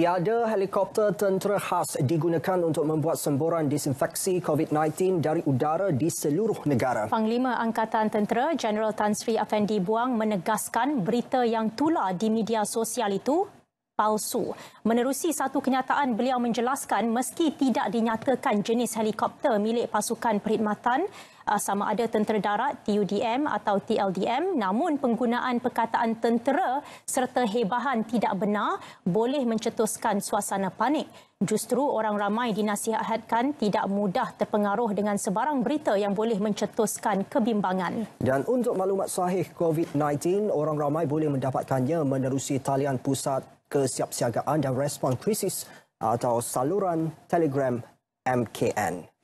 Tiada helikopter tentera khas digunakan untuk membuat semburan disinfeksi COVID-19 dari udara di seluruh negara. Panglima Angkatan Tentera General Tan Sri Afendi Buang menegaskan berita yang tular di media sosial itu palsu. Menerusi satu kenyataan beliau menjelaskan meski tidak dinyatakan jenis helikopter milik pasukan perkhidmatan ah, sama ada tentera darat TUDM atau TLDM namun penggunaan perkataan tentera serta hebahan tidak benar boleh mencetuskan suasana panik. Justru orang ramai dinasihatkan tidak mudah terpengaruh dengan sebarang berita yang boleh mencetuskan kebimbangan. Dan untuk maklumat sahih COVID-19, orang ramai boleh mendapatkannya menerusi talian pusat kesiapsiagaan dan respon krisis uh, atau saluran Telegram MKN.